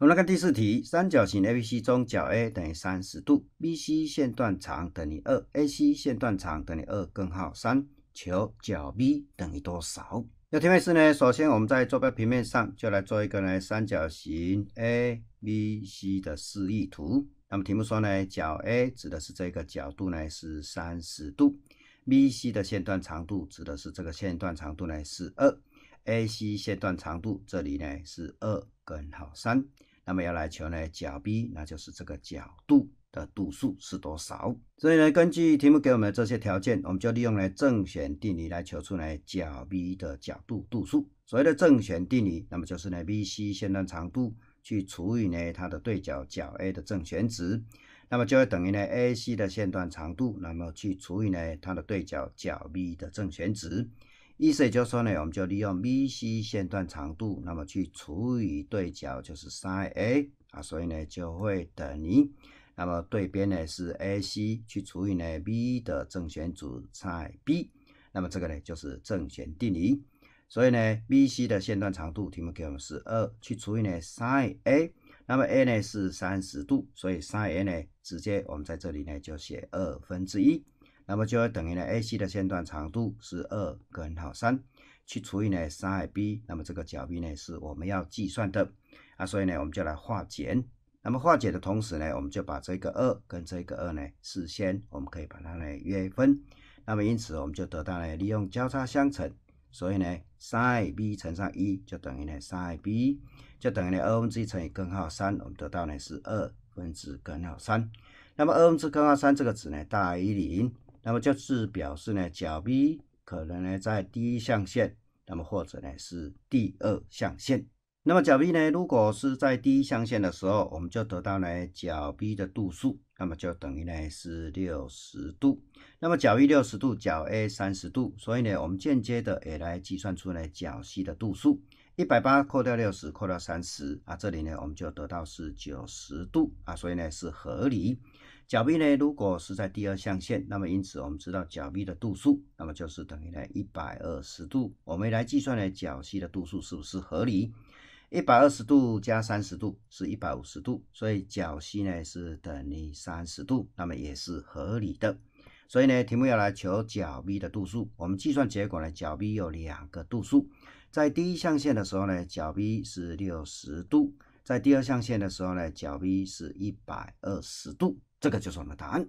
我们来看第四题：三角形 ABC 中，角 A 等于三十度，BC 线段长等于二，AC 线段长等于二根号三，求角 B 等于多少？要填面是呢？首先我们在坐标平面上就来做一个呢三角形 ABC 的示意图。那么题目说呢，角 A 指的是这个角度呢是三十度，BC 的线段长度指的是这个线段长度呢是二，AC 线段长度这里呢是二根号三。那么要来求呢角 B，那就是这个角度的度数是多少？所以呢，根据题目给我们的这些条件，我们就利用呢正弦定理来求出来角 B 的角度度数。所谓的正弦定理，那么就是呢 BC 线段长度去除以呢它的对角角 A 的正弦值，那么就会等于呢 AC 的线段长度，那么去除以呢它的对角角 B 的正弦值。意思也就是说呢，我们就利用 BC 线段长度，那么去除以对角就是 sin A 啊，所以呢就会等于，那么对边呢是 AC 去除以呢 B 的正弦组 sin B，那么这个呢就是正弦定理。所以呢 BC 的线段长度题目给我们是二去除以呢 sin A，那么 A 呢是三十度，所以 sin A 呢直接我们在这里呢就写二分之一。那么就等于呢，AC 的线段长度是二根号三，去除以呢 sinB，那么这个角 B 呢是我们要计算的啊，所以呢我们就来化简。那么化简的同时呢，我们就把这个二跟这个二呢，事先我们可以把它来约分。那么因此我们就得到了利用交叉相乘，所以呢 sinB 乘上一就等于呢 sinB，就等于呢二分之一乘以根号三，我们得到呢是二分之根号三。那么二分之根号三这个值呢大于零。那么就是表示呢，角 B 可能呢在第一象限，那么或者呢是第二象限。那么角 B 呢，如果是在第一象限的时候，我们就得到呢角 B 的度数，那么就等于呢是六十度。那么角 B 六十度，角 A 三十度，所以呢我们间接的也来计算出呢角 C 的度数。一百八扣掉六十，扣掉三十啊，这里呢我们就得到是九十度啊，所以呢是合理。角 B 呢如果是在第二象限，那么因此我们知道角 B 的度数，那么就是等于呢一百二十度。我们来计算呢角 C 的度数是不是合理？一百二十度加三十度是一百五十度，所以角 C 呢是等于三十度，那么也是合理的。所以呢，题目要来求角 B 的度数。我们计算结果呢，角 B 有两个度数，在第一象限的时候呢，角 B 是六十度；在第二象限的时候呢，角 B 是一百二十度。这个就是我们的答案。